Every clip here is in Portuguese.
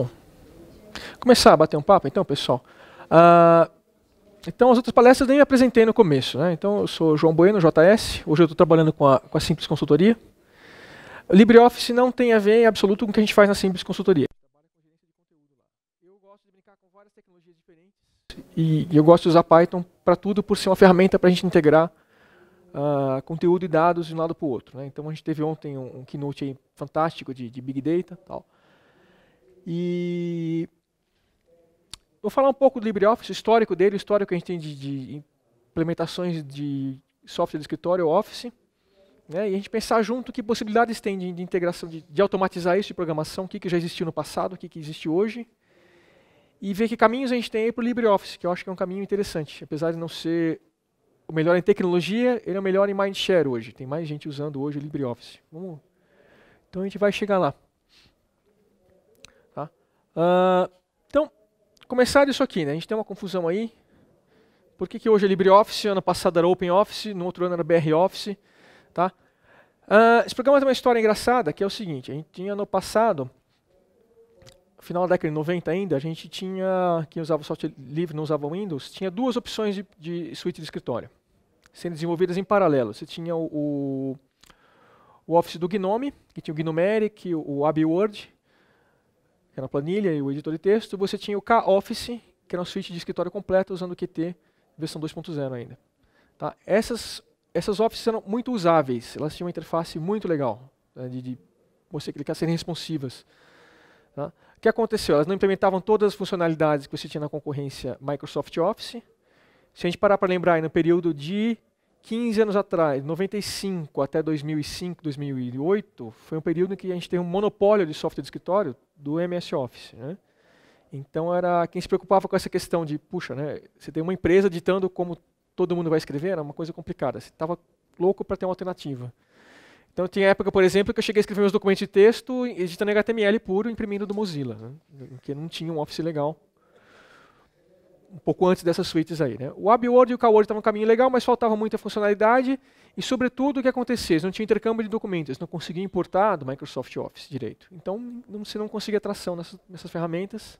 Bom, começar a bater um papo então, pessoal. Uh, então, as outras palestras nem me apresentei no começo. Né? Então, eu sou João Bueno, JS. Hoje eu estou trabalhando com a, com a Simples Consultoria. LibreOffice não tem a ver em absoluto com o que a gente faz na Simples Consultoria. Eu gosto de brincar com várias tecnologias diferentes. E eu gosto de usar Python para tudo, por ser uma ferramenta para a gente integrar uh, conteúdo e dados de um lado para o outro. Né? Então, a gente teve ontem um, um keynote fantástico de, de Big Data tal. E vou falar um pouco do LibreOffice, histórico dele, histórico que a gente tem de, de implementações de software de escritório, Office. Né, e a gente pensar junto que possibilidades tem de, de integração, de, de, automatizar isso de programação, o que, que já existiu no passado, o que, que existe hoje, e ver que caminhos a gente tem para o LibreOffice, que eu acho que é um caminho interessante. Apesar de não ser o melhor em tecnologia, ele é o melhor em mindshare hoje. Tem mais gente usando hoje o LibreOffice. Vamos... Então a gente vai chegar lá. Uh, então, começar isso aqui, né? A gente tem uma confusão aí. Por que, que hoje é LibreOffice, ano passado era OpenOffice, no outro ano era BROffice, tá? Uh, esse programa tem uma história engraçada, que é o seguinte, a gente tinha no passado, final da década de 90 ainda, a gente tinha, quem usava software livre não usava Windows, tinha duas opções de, de suíte de escritório, sendo desenvolvidas em paralelo. Você tinha o, o, o Office do Gnome, que tinha o Gnumeric, o, o AbWord, na era a planilha e o editor de texto, você tinha o K-Office, que era uma suíte de escritório completa usando o Qt versão 2.0 ainda. Tá? Essas, essas offices eram muito usáveis, elas tinham uma interface muito legal, né, de, de você clicar serem responsivas. Tá? O que aconteceu? Elas não implementavam todas as funcionalidades que você tinha na concorrência Microsoft Office. Se a gente parar para lembrar, no período de 15 anos atrás, 95 até 2005, 2008, foi um período em que a gente teve um monopólio de software de escritório do MS Office. Né? Então era quem se preocupava com essa questão de, puxa, né, você tem uma empresa ditando como todo mundo vai escrever, era uma coisa complicada. Você estava louco para ter uma alternativa. Então tinha época, por exemplo, que eu cheguei a escrever meus documentos de texto editando HTML puro, imprimindo do Mozilla, né, porque não tinha um Office legal um pouco antes dessas suítes aí. Né? O Abword e o Coword estavam um caminho legal, mas faltava muita funcionalidade e, sobretudo, o que acontecia? Eles não tinha intercâmbio de documentos, não conseguia importar do Microsoft Office direito. Então, não, você não conseguia tração nessas, nessas, ferramentas.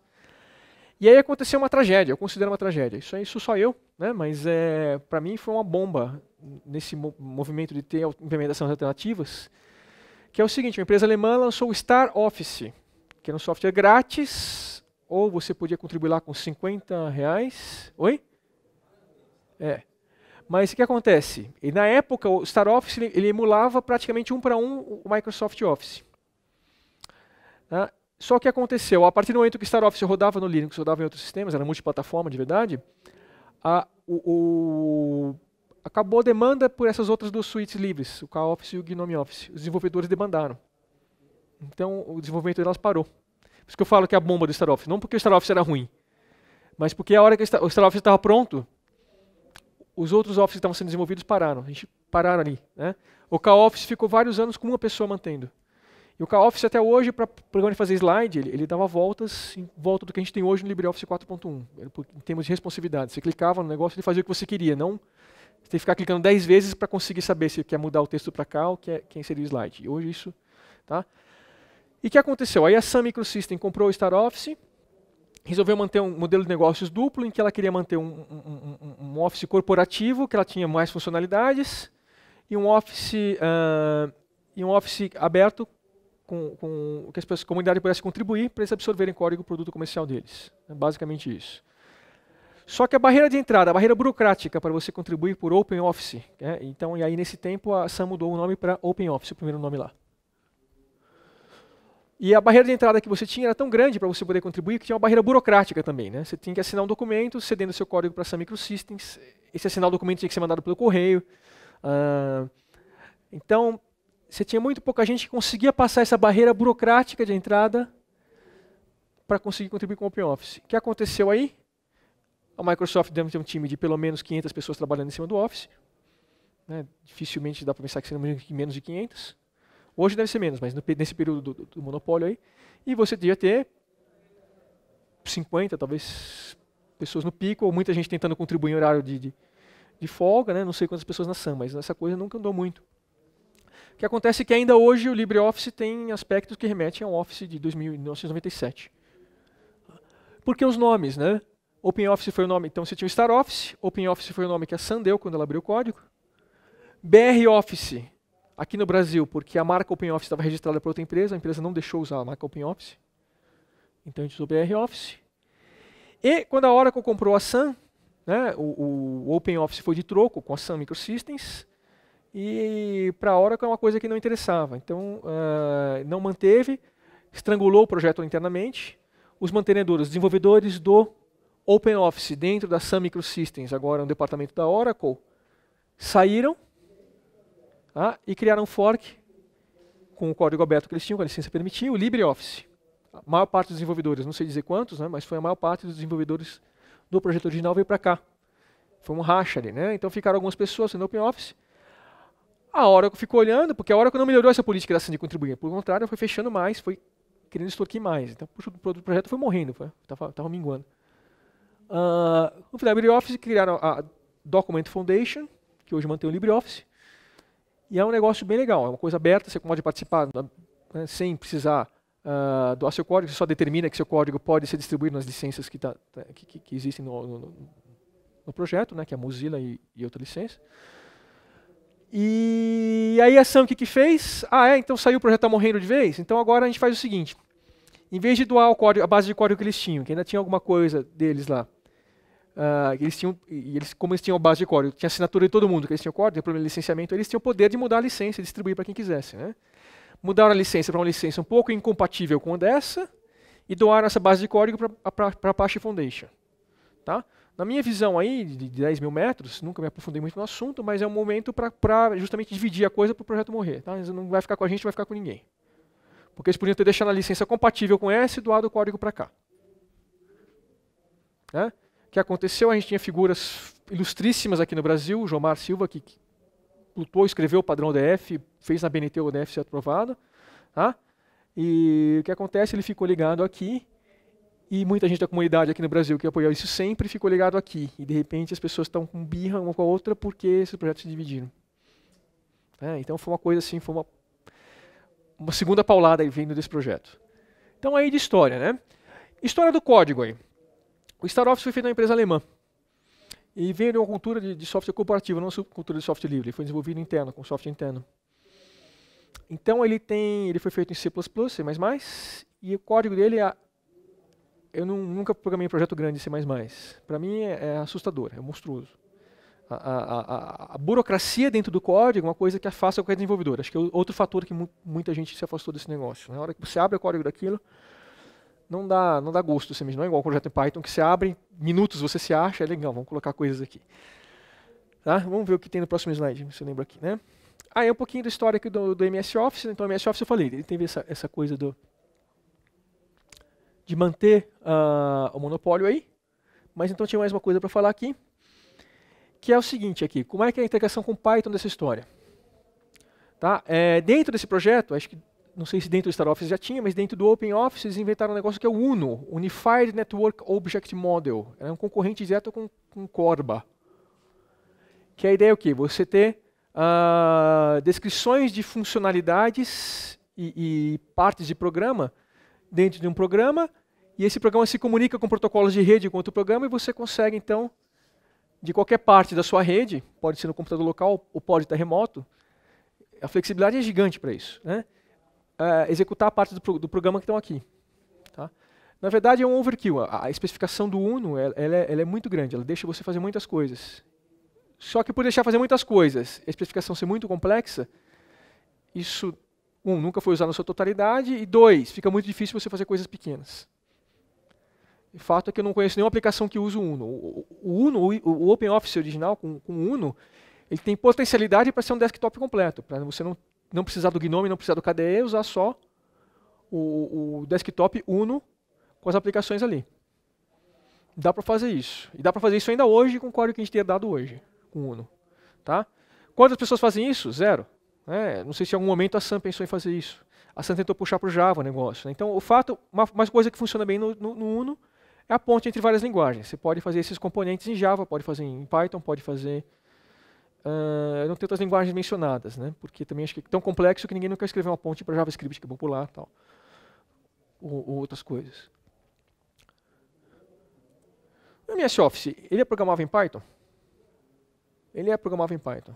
E aí aconteceu uma tragédia, eu considero uma tragédia. Isso, é, isso só eu, né? mas é, para mim foi uma bomba nesse movimento de ter implementações alternativas, que é o seguinte, uma empresa alemã lançou o Star Office, que era um software grátis, ou você podia contribuir lá com 50 reais. Oi? É. Mas o que acontece? E na época, o Star Office ele emulava praticamente um para um o Microsoft Office. Ah, só que aconteceu, a partir do momento que o Star Office rodava no Linux, rodava em outros sistemas, era multiplataforma de verdade, a, o, o, acabou a demanda por essas outras duas suítes livres, o K-Office e o Gnome Office. Os desenvolvedores demandaram. Então, o desenvolvimento delas parou isso que eu falo que é a bomba do Office. Não porque o Office era ruim, mas porque a hora que o Office estava pronto, os outros Office que estavam sendo desenvolvidos pararam. A gente pararam ali. Né? O K-Office ficou vários anos com uma pessoa mantendo. E o K-Office até hoje, para programa de fazer slide, ele, ele, dava voltas em volta do que a gente tem hoje no LibreOffice 4.1, em termos de responsividade. Você clicava no negócio e ele fazia o que você queria, não você tem que ficar clicando 10 vezes para conseguir saber se quer mudar o texto para cá ou quer, quer inserir o slide. E hoje isso... Tá? E o que aconteceu? Aí a Sun Microsystem comprou o Star Office, resolveu manter um modelo de negócios duplo, em que ela queria manter um, um, um Office corporativo, que ela tinha mais funcionalidades, e um Office, uh, e um office aberto com, com que a comunidade pudesse contribuir para eles absorverem código produto comercial deles. É basicamente isso. Só que a barreira de entrada, a barreira burocrática para você contribuir por Open Office, né? então e aí nesse tempo a Sam mudou o nome para Open Office, o primeiro nome lá. E a barreira de entrada que você tinha era tão grande para você poder contribuir que tinha uma barreira burocrática também. Né? Você tinha que assinar um documento cedendo seu código para a Sun Microsystems. Esse assinar o documento tinha que ser mandado pelo correio. Uh, então, você tinha muito pouca gente que conseguia passar essa barreira burocrática de entrada para conseguir contribuir com o OpenOffice. O que aconteceu aí? A Microsoft deve ter um time de pelo menos 500 pessoas trabalhando em cima do Office. Né? Dificilmente dá para pensar que seja menos de 500. Hoje deve ser menos, mas no, nesse período do, do, monopólio aí. E você devia ter 50, talvez, pessoas no pico, ou muita gente tentando contribuir em horário de, de, de folga, né? não sei quantas pessoas na SAM, mas essa coisa nunca andou muito. O que acontece é que ainda hoje o LibreOffice tem aspectos que remetem a um Office de 2000, 1997. Porque os nomes, né? OpenOffice foi o nome, então você tinha o StarOffice, OpenOffice foi o nome que a SAM deu quando ela abriu o código. BROffice Aqui no Brasil, porque a marca OpenOffice estava registrada para outra empresa, a empresa não deixou usar a marca OpenOffice. Então a gente usou BR Office. E quando a Oracle comprou a Sun, né, o, o OpenOffice foi de troco com a Sun Microsystems, e para a Oracle é uma coisa que não interessava. Então uh, não manteve, estrangulou o projeto internamente. Os mantenedores, desenvolvedores do OpenOffice dentro da Sun Microsystems, agora um departamento da Oracle, saíram ah, e criaram um fork com o código aberto que eles tinham, com a licença permitida, o LibreOffice. A maior parte dos desenvolvedores, não sei dizer quantos, né, mas foi a maior parte dos desenvolvedores do projeto original veio para cá. Foi um racha ali, né? Então ficaram algumas pessoas no OpenOffice. A Oracle ficou olhando, porque a Oracle não melhorou essa política da de contribuir. Por contrário, foi fechando mais, foi querendo extorquir mais. Então o projeto foi morrendo, estava minguando. Uh, no final, LibreOffice criaram a Document Foundation, que hoje mantém o LibreOffice. E é um negócio bem legal, é uma coisa aberta, você pode participar né, né sem precisar uh, ah, doar seu código, você só determina que seu código pode ser distribuído nas licenças que, tá, tá que, que, que existem no, no, no, projeto, né, que é a Mozilla e, e outra licença. E aí a Sam o que, que fez? Ah, é, então saiu o projeto está morrendo de vez? Então agora a gente faz o seguinte, em vez de doar o código, a base de código que eles tinham, que ainda tinha alguma coisa deles lá, Uh, eles tinham, e eles, como eles tinham base de código, tinha assinatura de todo mundo que eles tinham código, tinha problema de licenciamento, eles tinham o poder de mudar a licença e distribuir para quem quisesse. Né? Mudaram a licença para uma licença um pouco incompatível com a dessa e doaram essa base de código para a Apache Foundation. Tá? Na minha visão aí, de 10 mil metros, nunca me aprofundei muito no assunto, mas é um momento para justamente dividir a coisa para o projeto morrer. Tá? Não vai ficar com a gente, vai ficar com ninguém. Porque eles podiam ter deixado a licença compatível com essa e doado o código para cá. Né? que aconteceu. A gente tinha figuras ilustríssimas aqui no Brasil, Jomar Silva, que lutou, escreveu o padrão ODF, fez na BNT o ODF ser aprovado. Tá? E o que acontece? Ele ficou ligado aqui, e muita gente da comunidade aqui no Brasil que apoiou isso sempre ficou ligado aqui. E de repente as pessoas estão com birra uma com a outra porque esses projetos se dividiram. É, então foi uma coisa assim, foi uma, uma segunda paulada vindo desse projeto. Então aí de história, né? História do código aí. O StarOffice foi feito na empresa alemã. E veio de uma cultura de, de software corporativo, não uma cultura de software livre. Ele foi desenvolvido interno, com software interno. Então ele tem, ele foi feito em C++, C++, e o código dele é eu não, nunca programei um projeto grande em C++. Para mim é, é, assustador, é monstruoso. A, a, a, a, burocracia dentro do código é uma coisa que afasta qualquer desenvolvedor. Acho que é outro fator que mu muita gente se afastou desse negócio. Na hora que você abre o código daquilo, não dá, não dá gosto, você assim, não é igual o projeto em Python, que você abre, minutos você se acha, é legal, vamos colocar coisas aqui. Tá? Vamos ver o que tem no próximo slide, se eu lembro aqui, né? Aí ah, é um pouquinho da história aqui do, do, MS Office, né? então o MS Office eu falei, ele teve essa, essa coisa do de manter uh, o monopólio aí, mas então tinha mais uma coisa para falar aqui, que é o seguinte aqui, como é que é a integração com Python dessa história? Tá? É, dentro desse projeto, acho que não sei se dentro do StarOffice já tinha, mas dentro do OpenOffice eles inventaram um negócio que é o UNO, Unified Network Object Model. É um concorrente direto com, com Corba. Que a ideia é o quê? Você ter uh, descrições de funcionalidades e, e partes de programa dentro de um programa, e esse programa se comunica com protocolos de rede com outro programa, e você consegue, então, de qualquer parte da sua rede, pode ser no computador local ou pode estar remoto, a flexibilidade é gigante para isso. Né? uh, executar a parte do, pro, do programa que estão aqui. Tá? Na verdade, é um overkill. A, a especificação do Uno ela, ela, é, ela, é, muito grande, ela deixa você fazer muitas coisas. Só que por deixar fazer muitas coisas, a especificação ser muito complexa, isso, um, nunca foi usado na sua totalidade, e dois, fica muito difícil você fazer coisas pequenas. O fato é que eu não conheço nenhuma aplicação que use o Uno. O, Uno, o, o OpenOffice original com, com o Uno, ele tem potencialidade para ser um desktop completo, para você não não precisar do GNOME, não precisar do KDE, usar só o, o desktop Uno com as aplicações ali. Dá para fazer isso. E dá para fazer isso ainda hoje com o código que a gente tem dado hoje, com o Uno. Tá? Quantas pessoas fazem isso? Zero. É, não sei se em algum momento a Sam pensou em fazer isso. A Sam tentou puxar para o Java o negócio. Né? Então, o fato, uma, uma, coisa que funciona bem no, no, no, Uno é a ponte entre várias linguagens. Você pode fazer esses componentes em Java, pode fazer em Python, pode fazer ah, eu não tenho outras linguagens mencionadas, né? porque também acho que é tão complexo que ninguém nunca escreveu uma ponte para JavaScript que é popular tal, ou, ou outras coisas. O MS Office, ele é programável em Python? Ele é programável em Python.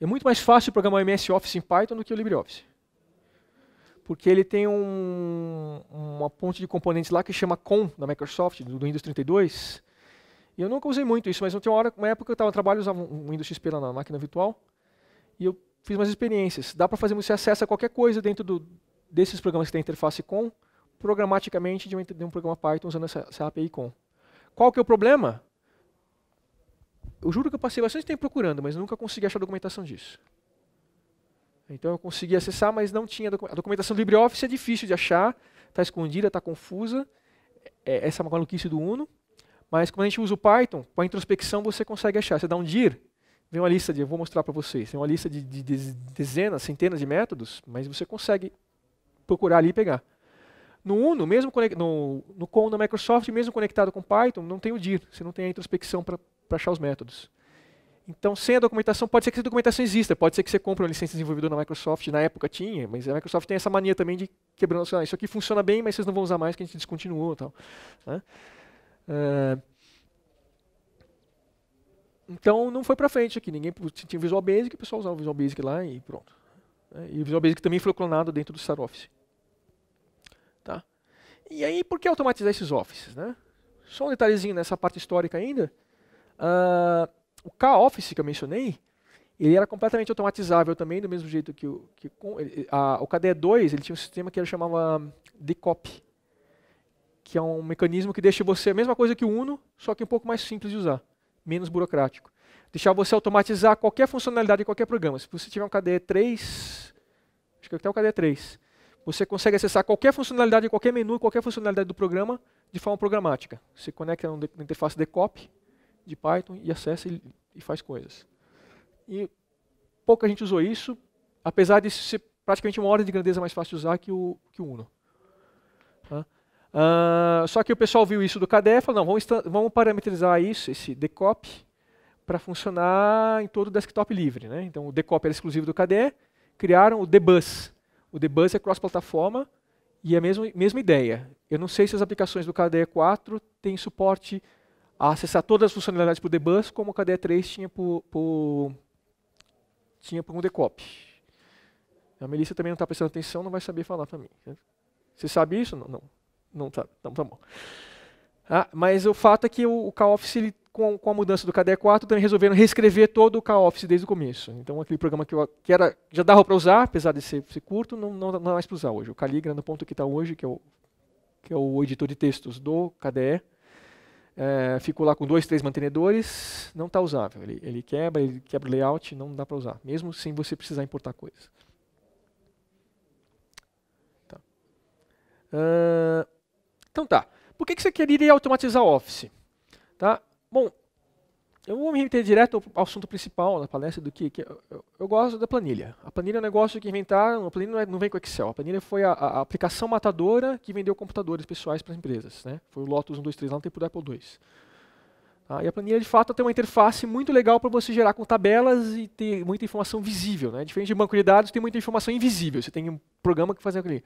É muito mais fácil programar o MS Office em Python do que o LibreOffice. Porque ele tem um, uma ponte de componentes lá que chama COM, da Microsoft, do Windows 32, e eu nunca usei muito isso, mas não tinha uma, hora, uma época que eu estava no trabalho, usava um Windows XP lá na máquina virtual, e eu fiz umas experiências. Dá para fazer, você acessa qualquer coisa dentro do, desses programas que tem interface com, programaticamente de um, de um programa Python usando essa, essa API com. Qual que é o problema? Eu juro que eu passei bastante tempo procurando, mas nunca consegui achar documentação disso. Então eu consegui acessar, mas não tinha docu a documentação do LibreOffice é difícil de achar, está escondida, está confusa. É, essa maluquice do Uno. Mas quando a gente usa o Python, com a introspecção você consegue achar. Você dá um dir, vem uma lista de, eu vou mostrar para vocês, tem uma lista de, de, de, dezenas, centenas de métodos, mas você consegue procurar ali e pegar. No Uno, mesmo no, no com da Microsoft, mesmo conectado com Python, não tem o dir, você não tem a introspecção para achar os métodos. Então, sem a documentação, pode ser que essa documentação exista, pode ser que você compre uma licença de desenvolvedor na Microsoft, na época tinha, mas a Microsoft tem essa mania também de quebrando, ah, isso aqui funciona bem, mas vocês não vão usar mais, que a gente descontinuou e tal. Né? É, então não foi para frente aqui. Ninguém tinha Visual Basic, o pessoal usava o Visual Basic lá e pronto. É, e o Visual Basic também foi clonado dentro do Star Office. Tá? E aí, por que automatizar esses offices? Né? Só um detalhezinho nessa parte histórica ainda. Uh, o K-Office que eu mencionei, ele era completamente automatizável também, do mesmo jeito que o, que, com, ele, a, o KDE2, ele tinha um sistema que ele chamava Copy que é um mecanismo que deixa você a mesma coisa que o Uno, só que um pouco mais simples de usar, menos burocrático. Deixar você automatizar qualquer funcionalidade de qualquer programa. Se você tiver um KDE 3, acho que até o KDE 3, você consegue acessar qualquer funcionalidade, qualquer menu, qualquer funcionalidade do programa de forma programática. Você conecta na interface decop de Python e acessa e, faz coisas. E pouca gente usou isso, apesar de ser praticamente uma ordem de grandeza mais fácil de usar que o, que o Uno. Tá? Uh, só que o pessoal viu isso do KDE e falou, não, vamos, vamos parametrizar isso, esse decop, para funcionar em todo o desktop livre. Né? Então o decop era exclusivo do KDE, criaram o dbus. O dbus é cross-plataforma e é a mesma, mesma ideia. Eu não sei se as aplicações do KDE 4 têm suporte a acessar todas as funcionalidades por dbus, como o KDE 3 tinha por, por tinha por um decop. A Melissa também não está prestando atenção, não vai saber falar para mim. Né? Você sabe isso? Não. não. Não tá Então tá bom. Ah, mas o fato é que o, o K-Office, com, com, a mudança do KDE 4, também tá resolveram reescrever todo o K-Office desde o começo. Então aquele programa que, eu, que era, já dava para usar, apesar de ser, ser curto, não, não, não dá mais para usar hoje. O Caligra, no ponto que está hoje, que é, o, que é o editor de textos do KDE, é, ficou lá com dois, três mantenedores, não está usável. Ele, ele, quebra, ele quebra o layout, não dá para usar, mesmo sem você precisar importar coisas. Tá. Uh, então tá. Por que, que você queria automatizar o Office? Tá? Bom, eu vou me meter direto ao assunto principal da palestra do que, que eu, eu, gosto da planilha. A planilha é um negócio que inventaram, a planilha não, é, não vem com Excel. A planilha foi a, a, aplicação matadora que vendeu computadores pessoais para as empresas. Né? Foi o Lotus 123 lá no tempo do Apple II. Ah, tá? e a planilha, de fato, tem uma interface muito legal para você gerar com tabelas e ter muita informação visível. Né? Diferente de banco de dados, tem muita informação invisível. Você tem um programa que faz aquele.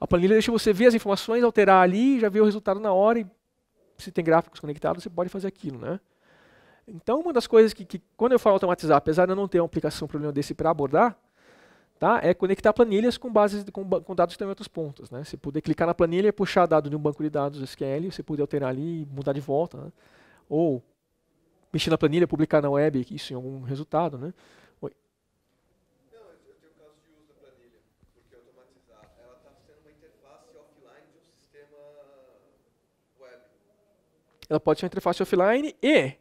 A planilha deixa você ver as informações, alterar ali, já ver o resultado na hora e se tem gráficos conectados, você pode fazer aquilo, né? Então, uma das coisas que, que quando eu falo automatizar, apesar de eu não ter uma aplicação problema desse para abordar, tá? É conectar planilhas com bases com, com, dados que estão em outros pontos, né? Você poder clicar na planilha e puxar dado de um banco de dados SQL, você poder alterar ali e mudar de volta, né? ou mexer na planilha, publicar na web isso em algum resultado, né? ela pode ser uma interface offline e,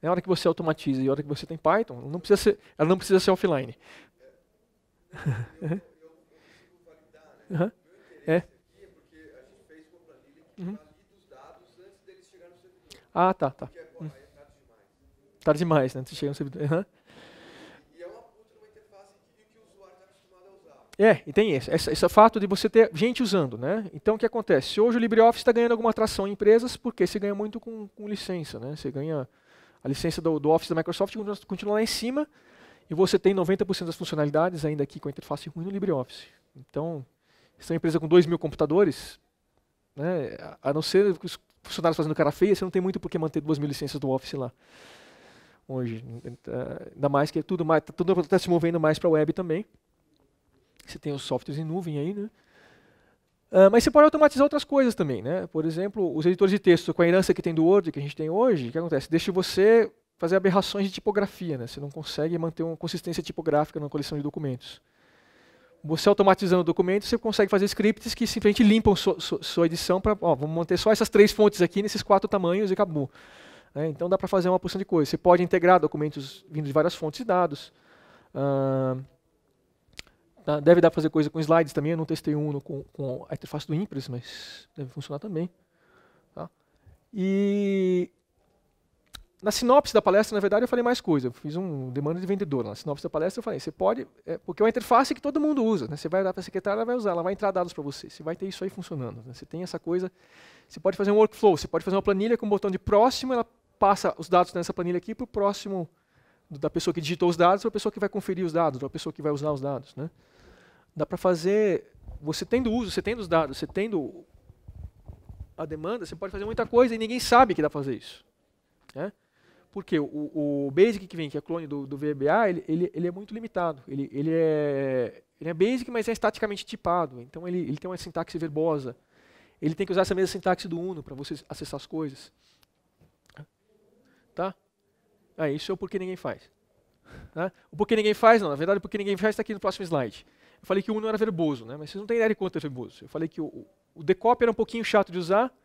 na hora que você automatiza e na hora que você tem Python, ela não precisa ser, ela não precisa ser offline. Uhum. É. Uhum. Ah, tá, tá. Uhum. Tarde demais, né? Você chega no servidor. Uhum. É, e tem esse, esse, esse fato de você ter gente usando, né? Então o que acontece? Hoje o LibreOffice está ganhando alguma atração em empresas porque você ganha muito com, com licença, né? Você ganha a licença do, do Office da Microsoft continua lá em cima e você tem 90% das funcionalidades ainda aqui com a interface ruim no LibreOffice. Então, se é uma empresa com 2 mil computadores, né, a não ser os funcionários fazendo cara feia, você não tem muito por que manter 2 mil licenças do Office lá hoje. Então, ainda mais que é tudo está tudo tá se movendo mais para a web também. Você tem os softwares em nuvem aí, né? Uh, mas você pode automatizar outras coisas também, né? Por exemplo, os editores de texto com a herança que tem do Word, que a gente tem hoje, o que acontece? Deixa você fazer aberrações de tipografia, né? Você não consegue manter uma consistência tipográfica numa coleção de documentos. Você automatizando o documento, você consegue fazer scripts que simplesmente limpam sua, sua, sua edição para, vamos manter só essas três fontes aqui nesses quatro tamanhos e acabou. Né? Então dá para fazer uma porção de coisa. Você pode integrar documentos vindo de várias fontes de dados. Uh, Tá? Deve dar para fazer coisa com slides também. Eu não testei um com, com a interface do Impress, mas deve funcionar também. Tá? E na sinopse da palestra, na verdade, eu falei mais coisa. Eu fiz um demanda de vendedor. Na sinopse da palestra, eu falei: você pode, é, porque é uma interface que todo mundo usa. Né? Você vai dar para a secretária, ela vai usar, ela vai entrar dados para você. Você vai ter isso aí funcionando. Né? Você tem essa coisa. Você pode fazer um workflow. Você pode fazer uma planilha com um botão de próximo. Ela passa os dados nessa planilha aqui para o próximo da pessoa que digitou os dados, para a pessoa que vai conferir os dados, para a pessoa que vai usar os dados, né? Dá para fazer, você tendo uso, você tendo os dados, você tendo a demanda, você pode fazer muita coisa e ninguém sabe que dá para fazer isso. Né? Porque o, o Basic que vem, que é clone do, do VBA, ele, ele, ele é muito limitado. Ele, ele, é, ele é Basic, mas é estaticamente tipado. Então ele, ele tem uma sintaxe verbosa. Ele tem que usar essa mesma sintaxe do Uno para você acessar as coisas. Tá? Ah, isso é o porquê ninguém faz. Né? O porquê ninguém faz, não. Na verdade, o porquê ninguém faz está aqui no próximo slide. Eu falei que o Uno era verboso, né? mas vocês não têm ideia de quanto é verboso. Eu falei que o, o Decop era um pouquinho chato de usar,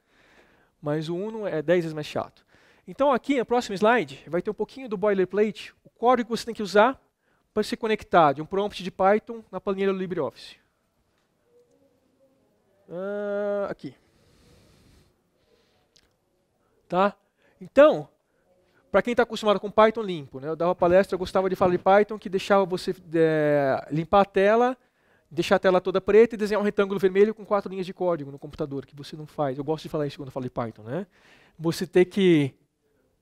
mas o Uno é 10 vezes mais chato. Então aqui, no próximo slide, vai ter um pouquinho do boilerplate, o código que você tem que usar para se conectar de um prompt de Python na planilha do LibreOffice. Uh, aqui. Tá? Então, para quem está acostumado com Python limpo, né, eu dava palestra, eu gostava de falar de Python, que deixava você é, limpar a tela deixar a tela toda preta e desenhar um retângulo vermelho com quatro linhas de código no computador, que você não faz. Eu gosto de falar isso quando eu falo de Python, né? Você tem que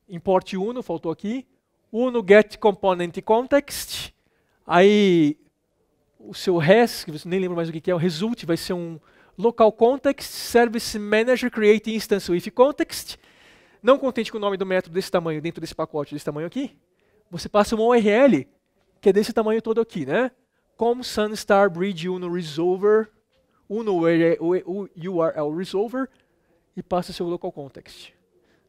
import uno, faltou aqui, uno get component context, aí o seu res, que você nem lembra mais o que é, o result vai ser um local context service manager create instance with context. Não contente com o nome do método desse tamanho, dentro desse pacote desse tamanho aqui, você passa uma URL que é desse tamanho todo aqui, né? como Sunstar Bridge Uno Resolver, Uno é, URL Resolver, e passa seu local context.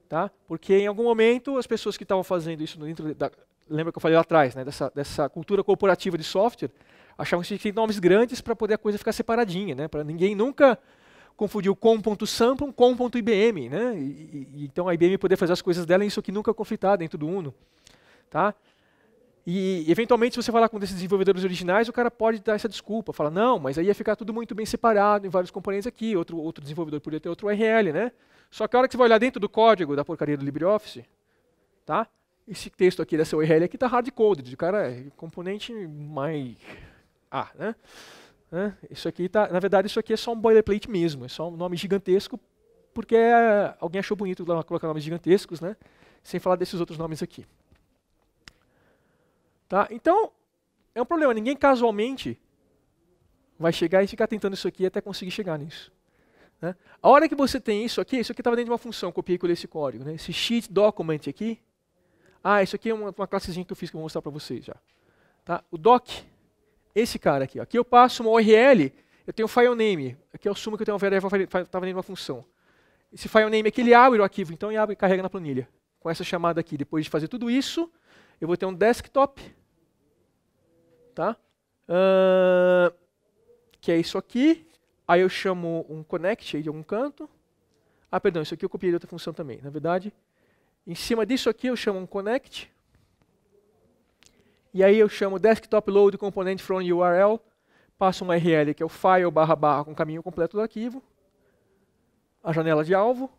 Tá? Porque em algum momento as pessoas que estavam fazendo isso dentro da. Lembra que eu falei lá atrás, né, dessa, dessa cultura corporativa de software, achavam que tinha nomes grandes para poder a coisa ficar separadinha, né, para ninguém nunca confundir o com.samplon com .ibm, né? então a IBM poder fazer as coisas dela e isso aqui nunca é conflitar dentro do Uno, tá? E, eventualmente, se você falar com um desses desenvolvedores originais, o cara pode dar essa desculpa. Fala, não, mas aí ia ficar tudo muito bem separado em vários componentes aqui. Outro, outro desenvolvedor poderia ter outro URL, né? Só que a hora que você vai olhar dentro do código da porcaria do LibreOffice, tá? Esse texto aqui dessa URL aqui tá hard-coded. O cara é componente mais... Ah, né? né? Isso aqui tá... Na verdade, isso aqui é só um boilerplate mesmo. É só um nome gigantesco porque é, alguém achou bonito colocar nomes gigantescos, né? Sem falar desses outros nomes aqui. Tá? Então, é um problema. Ninguém casualmente vai chegar e ficar tentando isso aqui até conseguir chegar nisso. Né? A hora que você tem isso aqui, isso aqui estava dentro de uma função, copiei e colhei esse código. Né? Esse sheet document aqui. Ah, isso aqui é uma, uma classezinha que eu fiz que eu vou mostrar para vocês já. Tá? O doc, esse cara aqui. Ó. Aqui eu passo uma URL, eu tenho file name. Aqui eu é assumo que eu tenho uma variável que estava dentro de uma função. Esse file name aqui, ele abre o arquivo, então ele abre e carrega na planilha. Com essa chamada aqui, depois de fazer tudo isso, eu vou ter um desktop Tá? Uh, que é isso aqui. Aí eu chamo um connect aí de algum canto. Ah, perdão, isso aqui eu copiei de outra função também. Na verdade, em cima disso aqui eu chamo um connect. E aí eu chamo desktop load component from URL. Passo uma URL que é o file barra barra com o caminho completo do arquivo. A janela de alvo.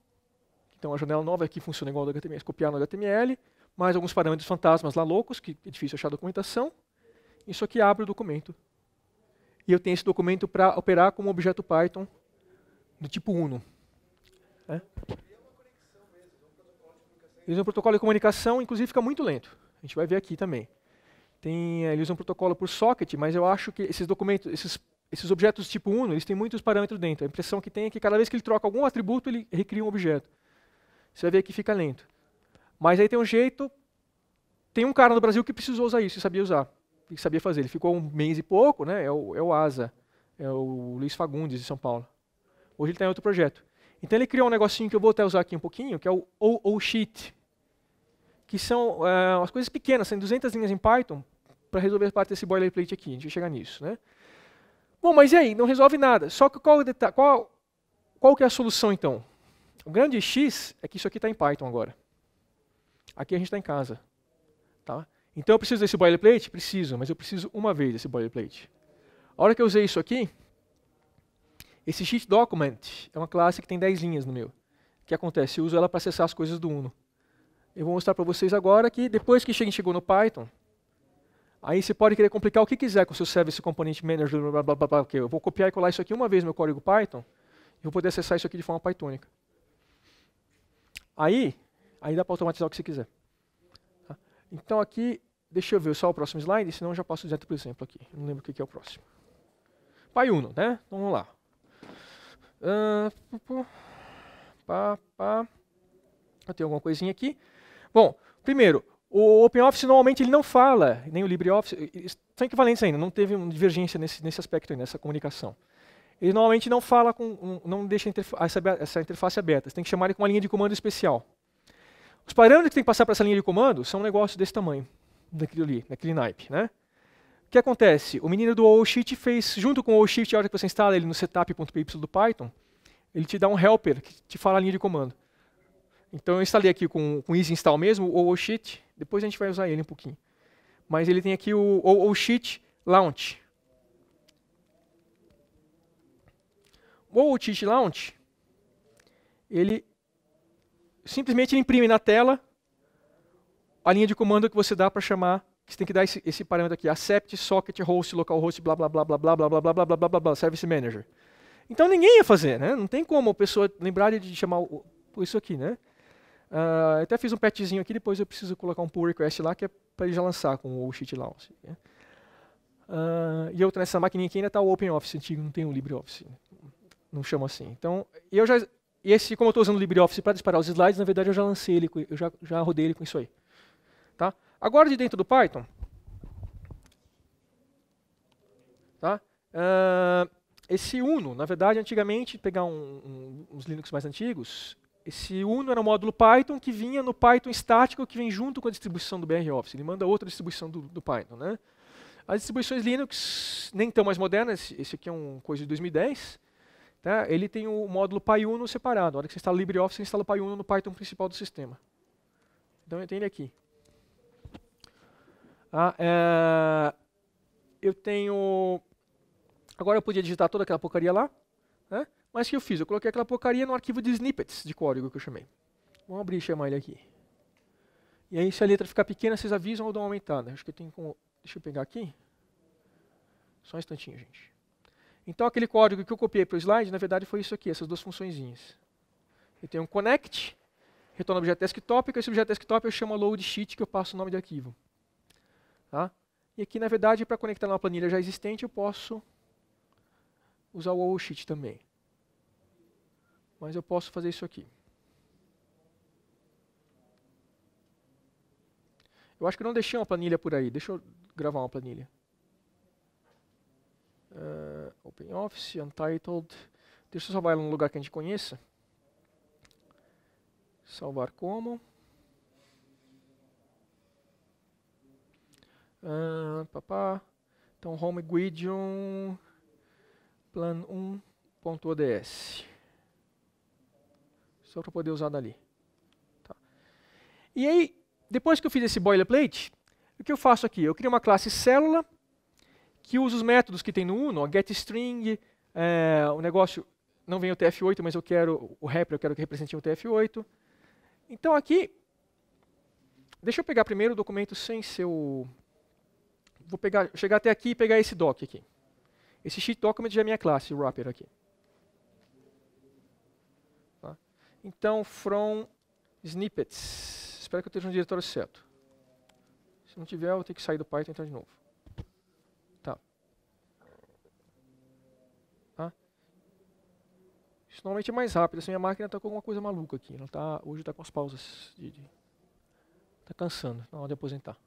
Então a janela nova aqui funciona igual ao do HTML, copiar no HTML. Mais alguns parâmetros fantasmas lá loucos, que é difícil achar a documentação isso aqui abre o documento. E eu tenho esse documento para operar como objeto Python do tipo Uno. É? Eles um protocolo de comunicação, inclusive fica muito lento. A gente vai ver aqui também. Tem, eh, ele usa um protocolo por socket, mas eu acho que esses documentos, esses, esses objetos tipo Uno, eles têm muitos parâmetros dentro. A impressão que tem é que cada vez que ele troca algum atributo, ele recria um objeto. Você vai ver que fica lento. Mas aí tem um jeito, tem um cara no Brasil que precisou usar isso e sabia usar que sabia fazer. Ele ficou um mês e pouco, né? É o, é o ASA, é o Luiz Fagundes de São Paulo. Hoje ele está em outro projeto. Então ele criou um negocinho que eu vou até usar aqui um pouquinho, que é o ou Sheet, que são uh, eh, as coisas pequenas, são 200 linhas em Python para resolver parte desse boilerplate aqui. A gente vai chegar nisso, né? Bom, mas e aí? Não resolve nada. Só que qual, qual, qual que é a solução então? O grande X é que isso aqui está em Python agora. Aqui a gente está em casa. Tá? Então eu preciso desse boilerplate? Preciso, mas eu preciso uma vez desse boilerplate. A hora que eu usei isso aqui, esse sheet document é uma classe que tem 10 linhas no meu. O que acontece? Eu uso ela para acessar as coisas do Uno. Eu vou mostrar para vocês agora que depois que a gente chegou no Python, aí você pode querer complicar o que quiser com o seu service component manager, blá, blá, blá, blá, eu vou copiar e colar isso aqui uma vez no meu código Python e vou poder acessar isso aqui de forma Pythonica. Aí, aí dá para automatizar o que você quiser. Então aqui, deixa eu ver só o próximo slide, senão eu já passo direto para o exemplo aqui. Não lembro o que, é o próximo. Pai Uno, né? Então vamos lá. Uh, pá, pá. Eu tenho alguma coisinha aqui. Bom, primeiro, o OpenOffice normalmente ele não fala, nem o LibreOffice, são equivalentes ainda, não teve uma divergência nesse, nesse aspecto, aí, nessa comunicação. Ele normalmente não fala com, não deixa interfa essa, essa interface aberta, você tem que chamar ele com uma linha de comando especial. Os parâmetros que tem que passar para essa linha de comando são um negócio desse tamanho, daquilo ali, daquele naipe. Né? O que acontece? O menino do OShift fez, junto com o OShift, a hora que você instala ele no setup.py do Python, ele te dá um helper que te fala a linha de comando. Então eu instalei aqui com, o easy install mesmo, o OShift, depois a gente vai usar ele um pouquinho. Mas ele tem aqui o OShift launch. O OShift launch, ele simplesmente imprime na tela a linha de comando que você dá para chamar, que você tem que dar esse, esse parâmetro aqui, accept socket host localhost blá blá blá blá blá blá blá blá blá blá blá blá blá service manager. Então ninguém ia fazer, né? Não tem como a pessoa lembrar de chamar o, isso aqui, né? Uh, até fiz um patchzinho aqui, depois eu preciso colocar um pull request lá, que é para ele já lançar com o shit launch. Né? Uh, e outra nessa maquininha aqui ainda está o OpenOffice antigo, não tem o LibreOffice. Não chama assim. Então, eu já e esse, como eu estou usando o LibreOffice para disparar os slides, na verdade eu já lancei ele, eu já, já rodei ele com isso aí. Tá? Agora de dentro do Python, tá? Uh, esse Uno, na verdade, antigamente, pegar um, um, uns Linux mais antigos, esse Uno era um módulo Python que vinha no Python estático que vem junto com a distribuição do BROffice. Ele manda outra distribuição do, do Python, né? As distribuições Linux nem tão mais modernas, esse aqui é uma coisa de 2010, Tá? Ele tem o módulo PyUno separado. Na hora que você instala LibreOffice, você instala o PyUno no Python principal do sistema. Então, entende aqui. Ah, é... Eu tenho... Agora eu podia digitar toda aquela porcaria lá. Né? Mas o que eu fiz? Eu coloquei aquela porcaria no arquivo de snippets de código que eu chamei. Vamos abrir e chamar ele aqui. E aí, se a letra ficar pequena, vocês avisam ou dão uma aumentada. Acho que eu tenho como... Deixa eu pegar aqui. Só um instantinho, gente. Então aquele código que eu copiei para o slide, na verdade foi isso aqui, essas duas funçõezinhas. Eu tenho um connect, retorno objeto desktop, com esse objeto desktop eu chamo load sheet, que eu passo o nome de arquivo. Tá? E aqui, na verdade, para conectar uma planilha já existente, eu posso usar o OWL sheet também. Mas eu posso fazer isso aqui. Eu acho que não deixei uma planilha por aí. Deixa eu gravar uma planilha. Uh... OpenOffice, Untitled. Deixa eu salvar ela num lugar que a gente conheça. Salvar como. Ah, papá. Então, home guidion plan1.ods. Só para poder usar dali. Tá. E aí, depois que eu fiz esse boilerplate, o que eu faço aqui? Eu crio uma classe célula que usa os métodos que tem no Uno, getString, é, o negócio não vem o TF8, mas eu quero o wrapper, eu quero que represente o TF8. Então aqui, deixa eu pegar primeiro o documento sem seu, vou pegar, chegar até aqui e pegar esse doc aqui. Esse sheet document já é minha classe, o wrapper aqui. Tá? Então from snippets, espero que eu esteja no diretório certo. Se não tiver, eu vou ter que sair do Python e entrar de novo. Isso normalmente é mais rápido. Assim, minha máquina está com alguma coisa maluca aqui. Ela tá, hoje está com as pausas. está cansando na hora de aposentar.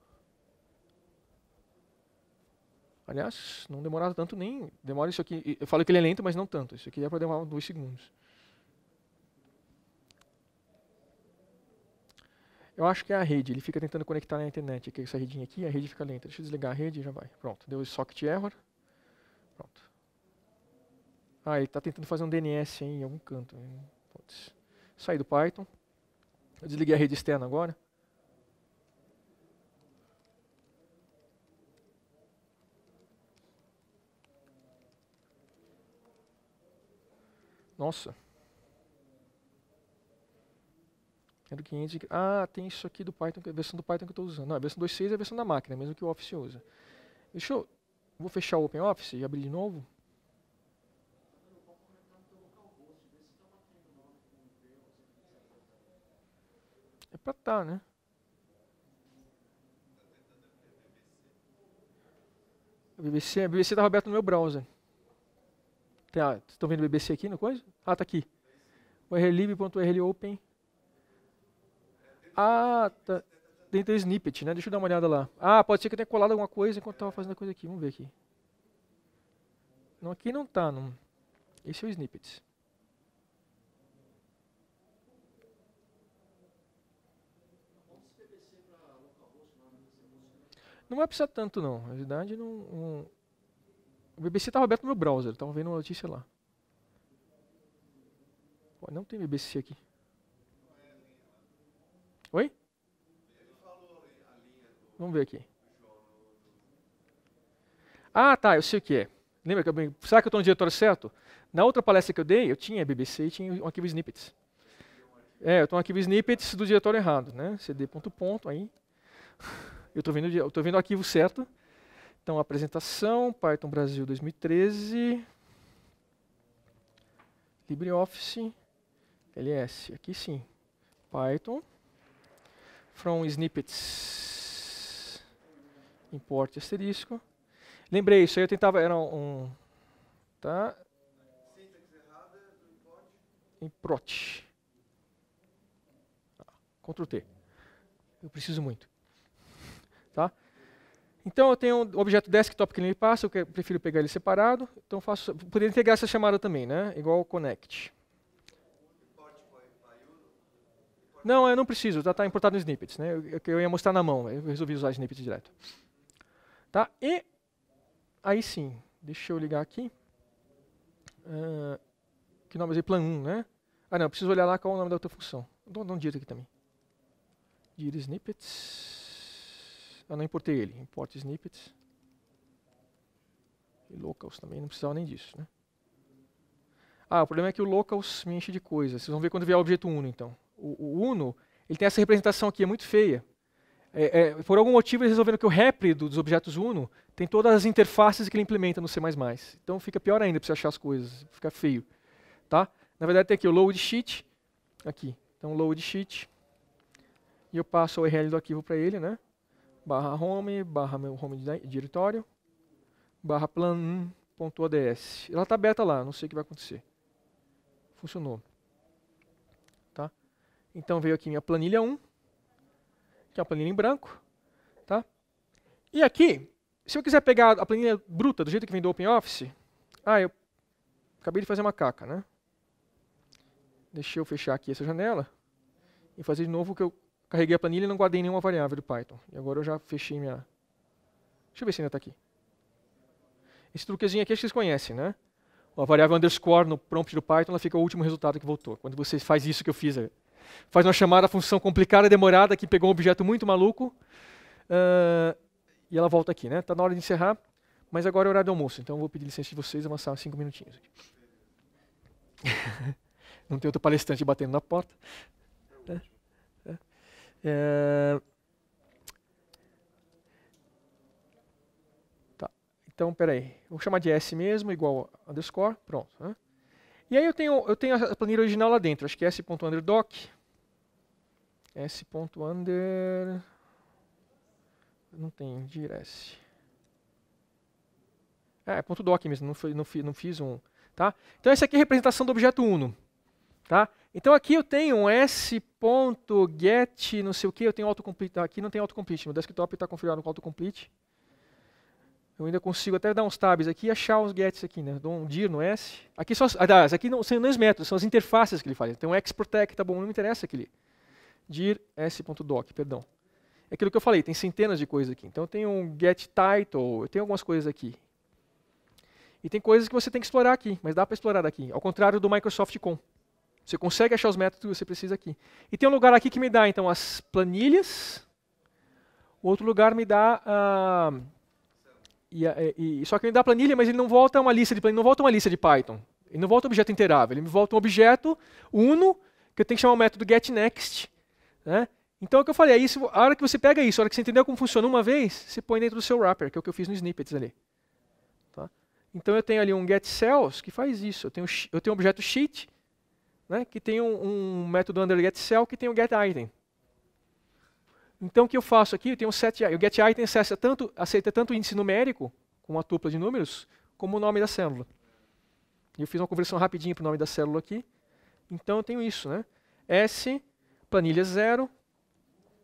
Aliás, não demorava tanto nem. Demora isso aqui. Eu falei que ele é lento, mas não tanto. Isso aqui é para demorar dois segundos. Eu acho que é a rede. Ele fica tentando conectar na internet. Aqui, é essa redinha aqui, a rede fica lenta. Deixa eu desligar a rede e já vai. Pronto. Deu socket error. Pronto. Ah, ele está tentando fazer um DNS em algum canto. Putz. Saí do Python. Eu desliguei a rede externa agora. Nossa. Quero o 500. Ah, tem isso aqui do Python, a versão do Python que eu estou usando. Não, a é versão 2.6 é a versão da máquina, mesmo que o Office usa. Deixa eu, vou fechar o OpenOffice e abrir de novo. para estar, tá, né? A BBC, a BBC estava tá aberta no meu browser. estão vendo BBC aqui não coisa? Ah, tá aqui. O rlib.rlopen. Ah, tá. Tem snippet, né? Deixa eu dar uma olhada lá. Ah, pode ser que eu tenha colado alguma coisa enquanto estava fazendo a coisa aqui. Vamos ver aqui. Não, aqui não tá. Não. Esse é o snippet. Não vai precisar tanto, não. Na verdade, não. O BBC estava aberto no meu browser, estava vendo uma notícia lá. Pô, não tem BBC aqui. Oi? Vamos ver aqui. Ah, tá, eu sei o que é. Lembra que eu, será que eu estou no diretório certo? Na outra palestra que eu dei, eu tinha BBC e tinha um arquivo snippets. É, eu estou no arquivo snippets do diretório errado, né? cd.ponto aí. Eu estou vendo, eu vendo o arquivo certo. Então, apresentação, Python Brasil 2013, LibreOffice, LS, aqui sim, Python, from snippets, import asterisco. Lembrei, isso aí eu tentava, era um, tá? Import. Import. Ah, Ctrl T. Eu preciso muito. Tá? Então eu tenho o objeto desktop que ele me passa, eu prefiro pegar ele separado, então faço, poderia integrar essa chamada também, né? igual o connect. Não, eu não preciso, já está tá importado no snippets, né? Eu, eu, ia mostrar na mão, eu resolvi usar snippets direto. Tá? E aí sim, deixa eu ligar aqui. Uh, que nome é plan 1, né? Ah não, preciso olhar lá qual é o nome da outra função. Dá um dito aqui também. Dir snippets. Eu não importei ele. Import snippets. E locals também, não precisava nem disso, né? Ah, o problema é que o locals me enche de coisas. Vocês vão ver quando vier o objeto Uno, então. O, o Uno, ele tem essa representação aqui, é muito feia. É, é, por algum motivo eles resolveram que o réplido dos objetos Uno tem todas as interfaces que ele implementa no C++. Então fica pior ainda para você achar as coisas, fica feio. Tá? Na verdade tem aqui o load sheet, aqui. Então load sheet, e eu passo o URL do arquivo para ele, né? barra home, barra meu home diretório, barra plan plan.ads. Ela está aberta lá, não sei o que vai acontecer. Funcionou. Tá? Então veio aqui minha planilha 1, que é uma planilha em branco. Tá? E aqui, se eu quiser pegar a planilha bruta, do jeito que vem do OpenOffice, ah, eu acabei de fazer uma caca, né? Deixa eu fechar aqui essa janela e fazer de novo o que eu Carreguei a planilha e não guardei nenhuma variável do Python. E agora eu já fechei minha... Deixa eu ver se ainda está aqui. Esse truquezinho aqui acho que vocês conhecem, né? A variável underscore no prompt do Python ela fica o último resultado que voltou. Quando você faz isso que eu fiz, faz uma chamada função complicada, demorada, que pegou um objeto muito maluco, uh, e ela volta aqui, né? Está na hora de encerrar, mas agora é horário do almoço, então eu vou pedir licença de vocês avançar cinco minutinhos. Não tem outro palestrante batendo na porta. É é... Tá. Então, peraí. Vou chamar de S mesmo, igual underscore. Pronto. Né? E aí eu tenho, eu tenho a planilha original lá dentro. Acho que é s.underdoc. s.under... Não tem direct. É, é ponto doc mesmo, não, foi, não, fiz, não fiz um... Tá? Então essa aqui é a representação do objeto Uno. Tá? Então aqui eu tenho um s.get, não sei o que, eu tenho autocomplete. Aqui não tem autocomplete, meu desktop está configurado com autocomplete. Eu ainda consigo até dar uns tabs aqui e achar os gets aqui, né? Dou um dir no S. Aqui são ah, as, aqui não são os métodos, são as interfaces que ele faz. Então xprotect, tá bom, não me interessa aquele. dir s.doc, perdão. É aquilo que eu falei, tem centenas de coisas aqui. Então tenho um get title, eu tenho algumas coisas aqui. E tem coisas que você tem que explorar aqui, mas dá para explorar daqui, ao contrário do Microsoft Com. Você consegue achar os métodos que você precisa aqui. E tem um lugar aqui que me dá, então, as planilhas. Outro lugar me dá... Ah, e, e, só que ele me dá planilha, mas ele não volta uma lista de planilha, não volta uma lista de Python. Ele não volta um objeto interável, ele me volta um objeto uno, que eu tenho que chamar o método getNext. Né? Então é o que eu falei, aí, a hora que você pega isso, a hora que você entendeu como funciona uma vez, você põe dentro do seu wrapper, que é o que eu fiz no snippets ali. Tá? Então eu tenho ali um getCells que faz isso. Eu tenho, eu tenho um objeto sheet, né, que tem um, um método under getCell que tem o get getItem. Então, o que eu faço aqui? Eu tenho um set, o getItem acessa tanto, aceita tanto o índice numérico, com a tupla de números, como o nome da célula. Eu fiz uma conversão rapidinha para o nome da célula aqui. Então, eu tenho isso. Né? S, planilha 0,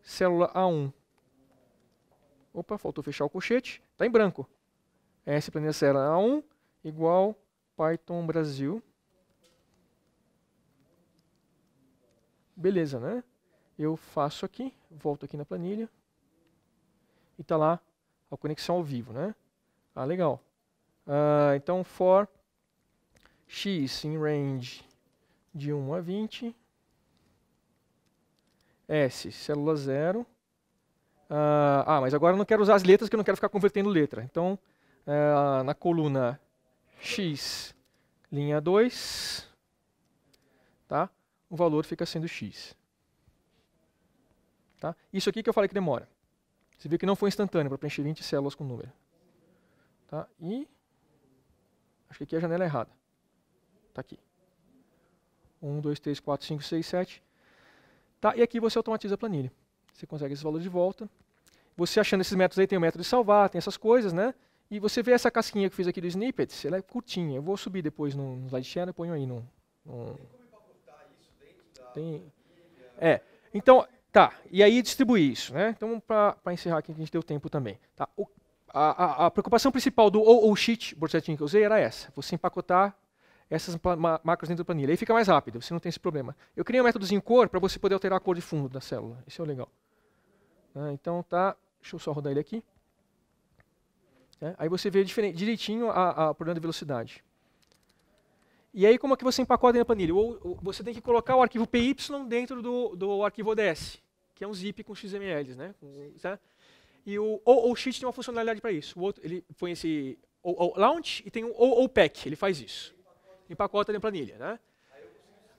célula A1. Opa, faltou fechar o colchete. Está em branco. S, planilha 0, A1, igual Python Brasil. Beleza, né? Eu faço aqui, volto aqui na planilha. E está lá a conexão ao vivo, né? Ah, legal. Uh, então, for x em range de 1 a 20, S, célula 0. Uh, ah, ah, mas agora eu não quero usar as letras, que eu não quero ficar convertendo letra. Então, uh, na coluna x, linha 2, tá? o valor fica sendo x. Tá? Isso aqui que eu falei que demora. Você viu que não foi instantâneo para preencher 20 células com número. Tá? E acho que aqui é a janela é errada. Está aqui. 1, 2, 3, 4, 5, 6, 7. Tá? E aqui você automatiza a planilha. Você consegue esses valores de volta. Você achando esses métodos aí, tem o método de salvar, tem essas coisas, né? E você vê essa casquinha que eu fiz aqui do snippets, ela é curtinha. Eu vou subir depois no, slide share e ponho aí no, no tem... É. Então, tá. E aí distribuir isso, né? Então, para encerrar aqui, que a gente deu tempo também. Tá. O, a, a, a, preocupação principal do OO sheet, borsetinho que eu usei, era essa. Você empacotar essas ma macros dentro da planilha. Aí fica mais rápido, você não tem esse problema. Eu criei um métodozinho cor para você poder alterar a cor de fundo da célula. Isso é legal. Ah, então, tá. Deixa eu só rodar ele aqui. É, aí você vê direitinho a, a, o problema de velocidade. E aí, como é que você empacota na planilha? Ou, ou, você tem que colocar o arquivo PY dentro do, do arquivo ODS, que é um zip com XMLs, né? Com, E o sheet tem uma funcionalidade para isso. O outro, ele põe esse launch e tem o pack. ele faz isso. Empacota na planilha, né?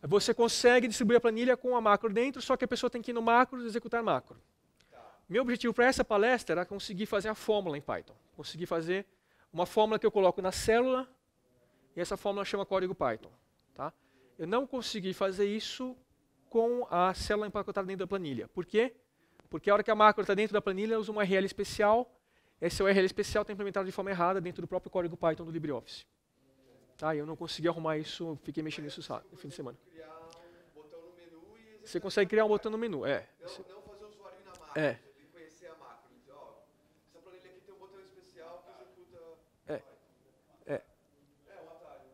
Você consegue distribuir a planilha com a macro dentro, só que a pessoa tem que ir no macro e executar macro. Meu objetivo para essa palestra era conseguir fazer a fórmula em Python. Conseguir fazer uma fórmula que eu coloco na célula e essa fórmula chama código Python. Tá? Eu não consegui fazer isso com a célula empacotada dentro da planilha. Por quê? Porque a hora que a macro está dentro da planilha, ela usa uma URL especial. Esse URL é especial está implementado de forma errada dentro do próprio código Python do LibreOffice. Tá? Eu não consegui arrumar isso, fiquei mexendo nisso no fim de semana. Um você consegue criar um botão no menu, é. Não, não fazer o usuário na macro. É.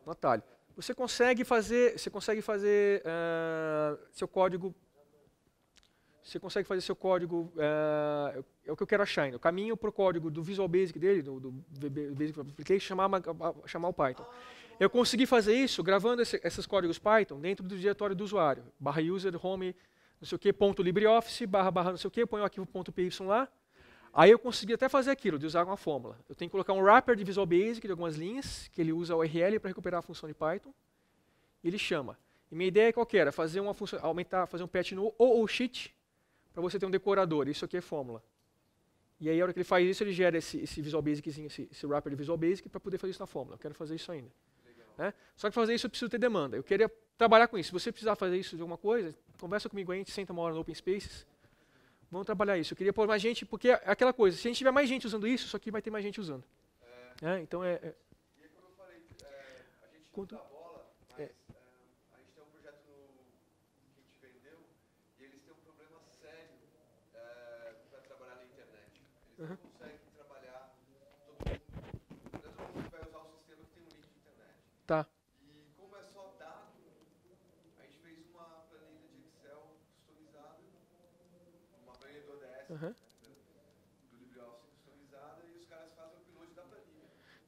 um atalho. Você consegue fazer, você consegue fazer uh, seu código, você consegue fazer seu código, uh, é o que eu quero achar ainda, o caminho para o código do Visual Basic dele, do, do Basic Application, é chamar, chamar o Python. Eu consegui fazer isso gravando esse, esses códigos Python dentro do diretório do usuário, barra user, home, não sei o que, ponto LibreOffice, barra, barra, não sei o que, põe o arquivo ponto .py lá, Aí eu consegui até fazer aquilo, de usar uma fórmula. Eu tenho que colocar um wrapper de Visual Basic de algumas linhas, que ele usa a URL para recuperar a função de Python, e ele chama. E minha ideia é qual era? Fazer uma função, aumentar, fazer um patch no sheet, para você ter um decorador. Isso aqui é fórmula. E aí, a hora que ele faz isso, ele gera esse, esse Visual Basic, esse, esse wrapper de Visual Basic, para poder fazer isso na fórmula. Eu quero fazer isso ainda. Né? Só que fazer isso eu preciso ter demanda. Eu queria trabalhar com isso. Se você precisar fazer isso de alguma coisa, conversa comigo aí, a gente senta uma hora no Open Spaces Vamos trabalhar isso. Eu queria pôr mais gente, porque é aquela coisa, se a gente tiver mais gente usando isso, isso aqui vai ter mais gente usando. É. É, então é, é. E aí, como eu falei, é, a gente Quanto? não dá bola, mas é. É, a gente tem um projeto no, que a gente vendeu e eles têm um problema sério para trabalhar na internet. Eles uhum.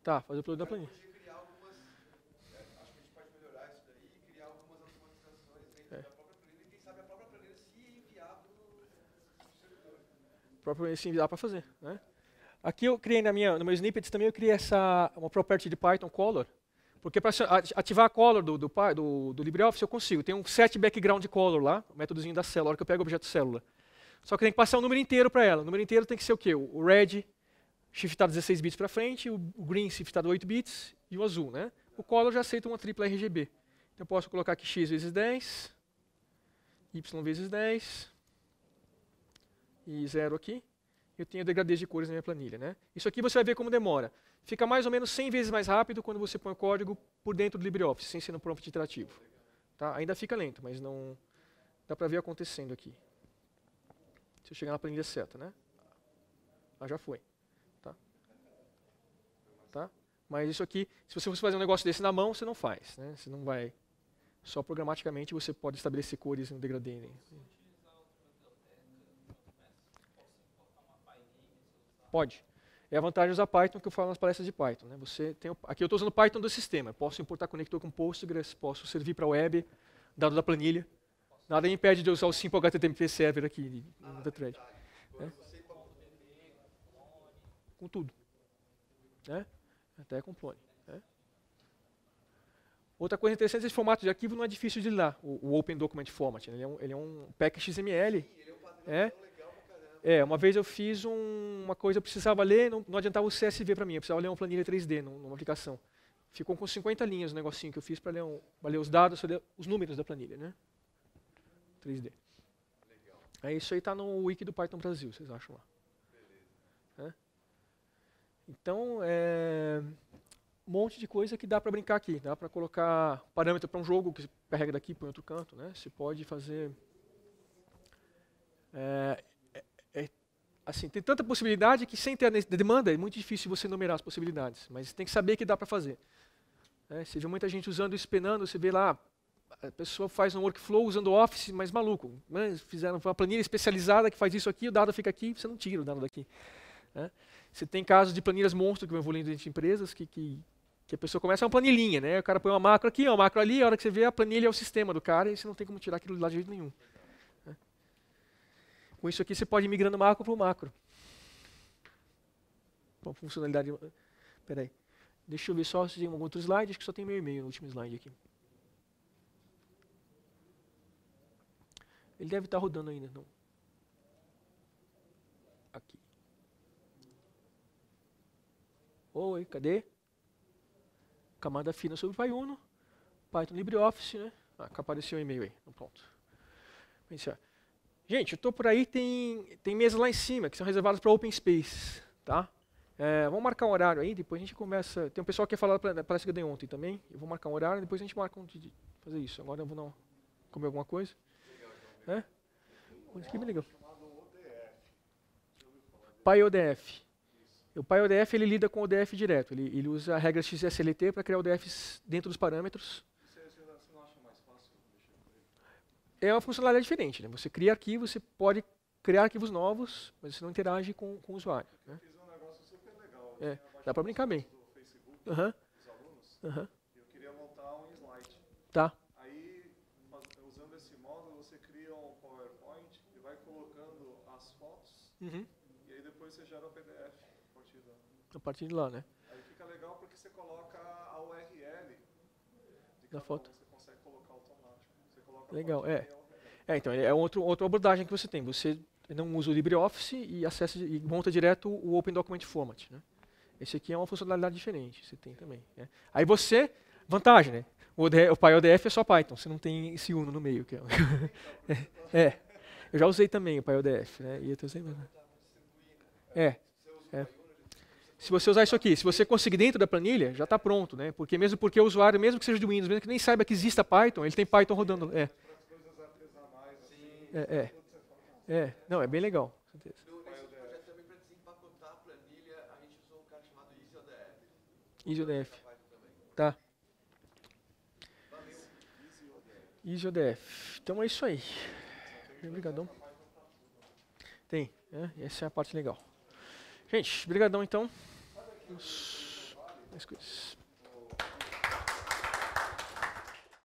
Tá, fazer o upload da planilha. Algumas, é, acho que a gente pode melhorar isso daí, criar algumas automatizações dentro é. da própria planilha e quem sabe a própria planilha se enviar para o servidor. A própria planilha se enviar para fazer, né? Aqui eu criei na minha, no meu snippets também eu criei essa uma property de Python color, porque para ativar a color do, do, do, do LibreOffice eu consigo. Tem um set background color lá, o métodozinho da célula, a hora que eu pego o objeto célula. Só que tem que passar o um número inteiro para ela. O número inteiro tem que ser o quê? O red, Shiftado tá 16 bits para frente, o green shiftado tá 8 bits e o azul. Né? O color já aceita uma tripla RGB. Então eu posso colocar aqui x vezes 10, y vezes 10 e 0 aqui. Eu tenho degradês de cores na minha planilha. Né? Isso aqui você vai ver como demora. Fica mais ou menos 100 vezes mais rápido quando você põe o código por dentro do LibreOffice, sem ser no prompt interativo. Tá? Ainda fica lento, mas não dá para ver acontecendo aqui. Se eu chegar na planilha certa, né? Ah, já foi. Tá? Mas isso aqui, se você fosse fazer um negócio desse na mão, você não faz. Né? Você não vai. Só programaticamente você pode estabelecer cores no degradê. Né? Pode. É a vantagem de usar Python que eu falo nas palestras de Python. Né? Você tem, aqui eu estou usando Python do sistema. Posso importar conector com Postgres, posso servir para web, dado da planilha. Nada me impede de usar o simple HTTP server aqui ah, da thread. Né? Com tudo. Né? Até compõe. Né? Outra coisa interessante, esse formato de arquivo não é difícil de lidar, o, o Open Document Format. Né? Ele é um, ele é um pack XML. Sim, ele é um padrão né? é, legal caramba. uma vez eu fiz um, uma coisa, eu precisava ler, não, não adiantava o CSV para mim, eu precisava ler uma planilha 3D numa aplicação. Ficou com 50 linhas o negocinho que eu fiz para ler, um, ler os dados, ler os números da planilha, né? 3D. Legal. É isso aí, está no wiki do Python Brasil, vocês acham lá. Então, é um monte de coisa que dá para brincar aqui. Dá para colocar parâmetro para um jogo que carrega daqui para outro canto. Né? Você pode fazer... É, é, é, assim, tem tanta possibilidade que sem ter a demanda é muito difícil você numerar as possibilidades. Mas tem que saber que dá para fazer. É, você vê muita gente usando e penando. Você vê lá, a pessoa faz um workflow usando Office, mas maluco. Né? Fizeram uma planilha especializada que faz isso aqui, o dado fica aqui, você não tira o dado daqui. Né? Você tem casos de planilhas monstro que vão evoluindo dentro de empresas, que, que, que a pessoa começa é uma planilhinha, né? O cara põe uma macro aqui, uma macro ali, a hora que você vê a planilha é o sistema do cara e você não tem como tirar aquilo de lá de jeito nenhum. Né? Com isso aqui você pode ir migrando macro para o macro. Uma funcionalidade... Peraí. Deixa eu ver só se tem algum outro slide, acho que só tem meu e-mail no último slide aqui. Ele deve estar tá rodando ainda, não. Oi, cadê? Camada fina sobre Payuno. Python LibreOffice, né? Ah, apareceu o um e-mail aí. Então, pronto. Gente, eu estou por aí, tem, tem mesas lá em cima que são reservadas para open space, tá? É, vamos marcar um horário aí, depois a gente começa. Tem um pessoal que quer falar da palestra que eu dei ontem também. Eu vou marcar um horário, depois a gente marca um de fazer isso. Agora eu vou não comer alguma coisa. Legal, é? Isso aqui é PyODF. O PyODF é ele lida com o ODF direto, ele, ele usa a regra XSLT para criar o dentro dos parâmetros. Você, não acha mais fácil é uma funcionalidade diferente. Né? Você cria arquivos, você pode criar arquivos novos, mas você não interage com, com o usuário. Né? Eu né? fiz um negócio super legal. É, dá para brincar bem. Do Facebook, dos alunos, e eu queria montar um slide. Tá. Aí, usando esse modo, você cria um PowerPoint e vai colocando as fotos, uhum. e aí depois você gera o PDF a partir de lá, né? Aí fica legal porque você coloca a URL da foto. Você consegue colocar automático. Você coloca legal, é. É, então, é outro, outra abordagem que você tem. Você não usa o LibreOffice e, acessa, e monta direto o Open Document Format. Né? Esse aqui é uma funcionalidade diferente, você tem também. Né? Aí você, vantagem, né? O, ODF, o PyODF é só Python, você não tem esse Uno no meio. Que é, é, Eu já usei também o PyODF, né? E eu tô sempre... Né? É. é se você usar isso aqui, se você conseguir dentro da planilha, já está pronto, né? Porque mesmo porque o usuário, mesmo que seja de Windows, mesmo que nem saiba que exista Python, ele tem Python rodando. É. É, é. é. Não, é bem legal. EasyODF. Tá. EasyODF. Então é isso aí. Obrigadão. Tem. É, Essa é a parte legal. Gente, obrigadão, então. As coisas.